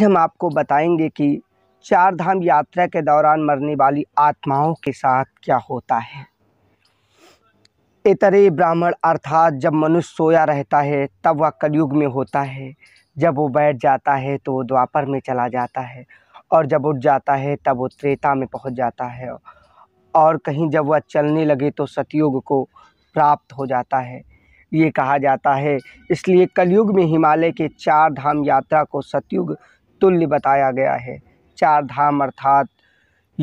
आज हम आपको बताएंगे कि चार धाम यात्रा के दौरान मरने वाली आत्माओं के साथ क्या होता है इतरे ब्राह्मण अर्थात जब मनुष्य सोया रहता है तब वह कलयुग में होता है जब वो बैठ जाता है तो वो द्वापर में चला जाता है और जब उठ जाता है तब वो त्रेता में पहुंच जाता है और कहीं जब वह चलने लगे तो सतयुग को प्राप्त हो जाता है ये कहा जाता है इसलिए कलयुग में हिमालय के चार धाम यात्रा को सतयुग तुल्य बताया गया है चार धाम अर्थात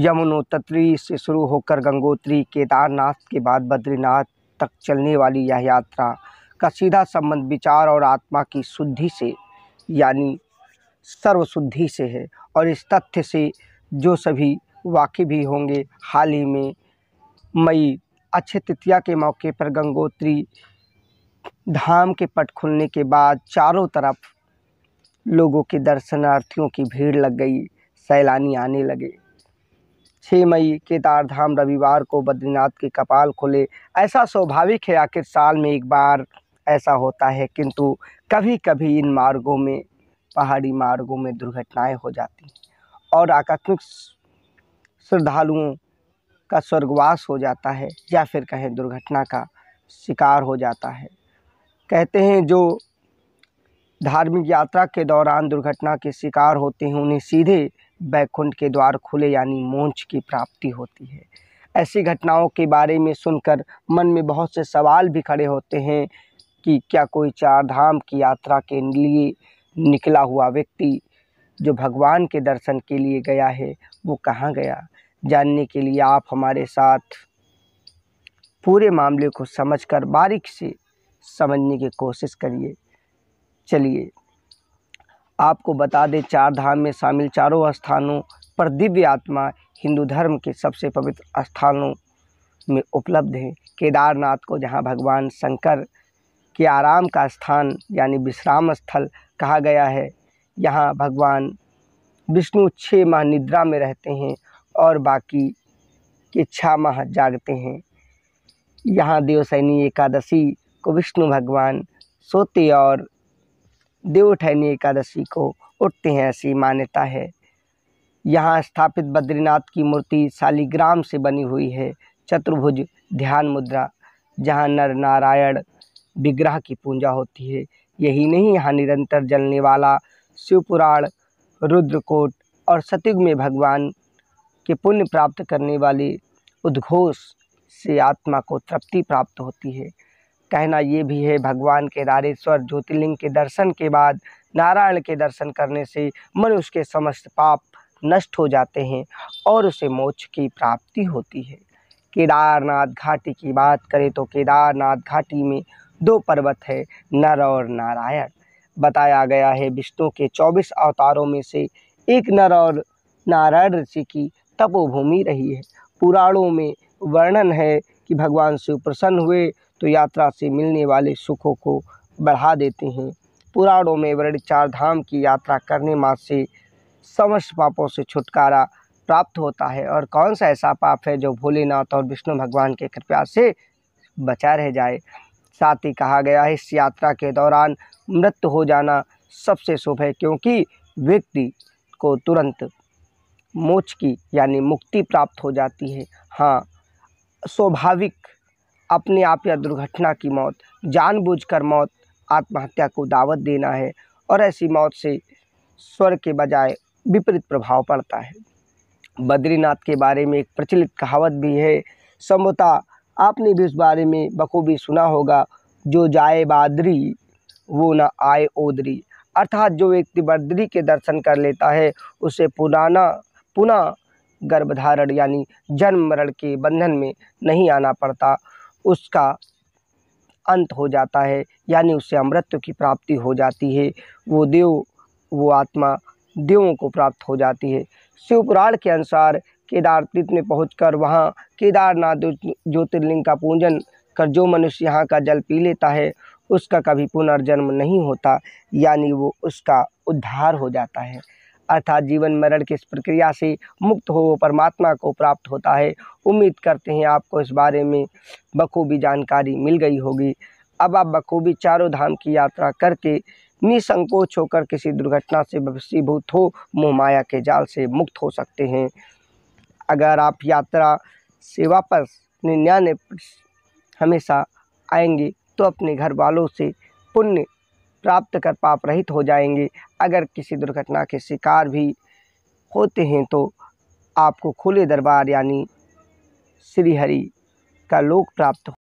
यमुनोत्री से शुरू होकर गंगोत्री केदारनाथ के बाद बद्रीनाथ तक चलने वाली यह यात्रा का सीधा संबंध विचार और आत्मा की शुद्धि से यानी सर्वशुद्धि से है और इस तथ्य से जो सभी वाकई भी होंगे हाल ही में मई अक्षय तृतीया के मौके पर गंगोत्री धाम के पट खुलने के बाद चारों तरफ लोगों के दर्शनार्थियों की भीड़ लग गई सैलानी आने लगे छः मई केदारधाम रविवार को बद्रीनाथ के कपाल खुले ऐसा स्वाभाविक है आखिर साल में एक बार ऐसा होता है किंतु कभी कभी इन मार्गों में पहाड़ी मार्गों में दुर्घटनाएं हो जाती हैं और आकस्मिक श्रद्धालुओं का स्वर्गवास हो जाता है या फिर कहें दुर्घटना का शिकार हो जाता है कहते हैं जो धार्मिक यात्रा के दौरान दुर्घटना के शिकार होते हैं उन्हें सीधे बैकुंठ के द्वार खुले यानी मोंच की प्राप्ति होती है ऐसी घटनाओं के बारे में सुनकर मन में बहुत से सवाल भी खड़े होते हैं कि क्या कोई चार धाम की यात्रा के लिए निकला हुआ व्यक्ति जो भगवान के दर्शन के लिए गया है वो कहाँ गया जानने के लिए आप हमारे साथ पूरे मामले को समझकर बारीक से समझने की कोशिश करिए चलिए आपको बता दें चार धाम में शामिल चारों स्थानों पर दिव्य आत्मा हिंदू धर्म के सबसे पवित्र स्थानों में उपलब्ध है केदारनाथ को जहां भगवान शंकर के आराम का स्थान यानी विश्राम स्थल कहा गया है यहाँ भगवान विष्णु छः माह निद्रा में रहते हैं और बाकी के छः माह जागते हैं यहाँ देवसैनी एकादशी को विष्णु भगवान सोते और देवउठैनी एकादशी को उठते हैं ऐसी मान्यता है यहाँ स्थापित बद्रीनाथ की मूर्ति शालीग्राम से बनी हुई है चतुर्भुज ध्यान मुद्रा जहाँ नर नारायण विग्रह की पूजा होती है यही नहीं यहाँ निरंतर जलने वाला शिवपुराण रुद्रकोट और सतयुग में भगवान के पुण्य प्राप्त करने वाली उद्घोष से आत्मा को तृप्ति प्राप्त होती है कहना ये भी है भगवान केदारेश्वर ज्योतिर्लिंग के दर्शन के बाद नारायण के दर्शन करने से मनुष्य के समस्त पाप नष्ट हो जाते हैं और उसे मोक्ष की प्राप्ति होती है केदारनाथ घाटी की बात करें तो केदारनाथ घाटी में दो पर्वत है नर और नारायण बताया गया है विष्णु के चौबीस अवतारों में से एक नर और नारायण ऋषि की तपोभूमि रही है पुराणों में वर्णन है कि भगवान शिव प्रसन्न हुए तो यात्रा से मिलने वाले सुखों को बढ़ा देते हैं पुराणों में वर्ण चार धाम की यात्रा करने मात्र से समस्त पापों से छुटकारा प्राप्त होता है और कौन सा ऐसा पाप है जो भोलेनाथ और विष्णु भगवान के कृपया से बचा रह जाए साथ ही कहा गया है इस यात्रा के दौरान मृत्यु हो जाना सबसे शुभ है क्योंकि व्यक्ति को तुरंत मोक्ष की यानी मुक्ति प्राप्त हो जाती है हाँ स्वाभाविक अपने आप या दुर्घटना की मौत जानबूझकर मौत आत्महत्या को दावत देना है और ऐसी मौत से स्वर के बजाय विपरीत प्रभाव पड़ता है बद्रीनाथ के बारे में एक प्रचलित कहावत भी है सम्भता आपने भी उस बारे में बखूबी सुना होगा जो जाए बादरी वो ना आए ओदरी अर्थात जो व्यक्ति बद्री के दर्शन कर लेता है उसे पुराना पुनः गर्भधारण यानी जन्म मरण के बंधन में नहीं आना पड़ता उसका अंत हो जाता है यानी उससे अमृत्यु की प्राप्ति हो जाती है वो देव वो आत्मा देवों को प्राप्त हो जाती है शिवपुराण के अनुसार केदारतीर्थ में पहुंचकर वहां केदारनाथ ज्योतिर्लिंग का पूजन कर जो मनुष्य यहाँ का जल पी लेता है उसका कभी पुनर्जन्म नहीं होता यानी वो उसका उद्धार हो जाता है अर्थात जीवन मरण की इस प्रक्रिया से मुक्त हो वो परमात्मा को प्राप्त होता है उम्मीद करते हैं आपको इस बारे में बखूबी जानकारी मिल गई होगी अब आप बखूबी चारों धाम की यात्रा करके निसंकोच होकर किसी दुर्घटना से भविष्यभूत हो मोहमाया के जाल से मुक्त हो सकते हैं अगर आप यात्रा से वापस निन्यानवे हमेशा आएंगे तो अपने घर वालों से पुण्य प्राप्त कर पाप रहित हो जाएंगे अगर किसी दुर्घटना के शिकार भी होते हैं तो आपको खुले दरबार यानी श्रीहरि का लोक प्राप्त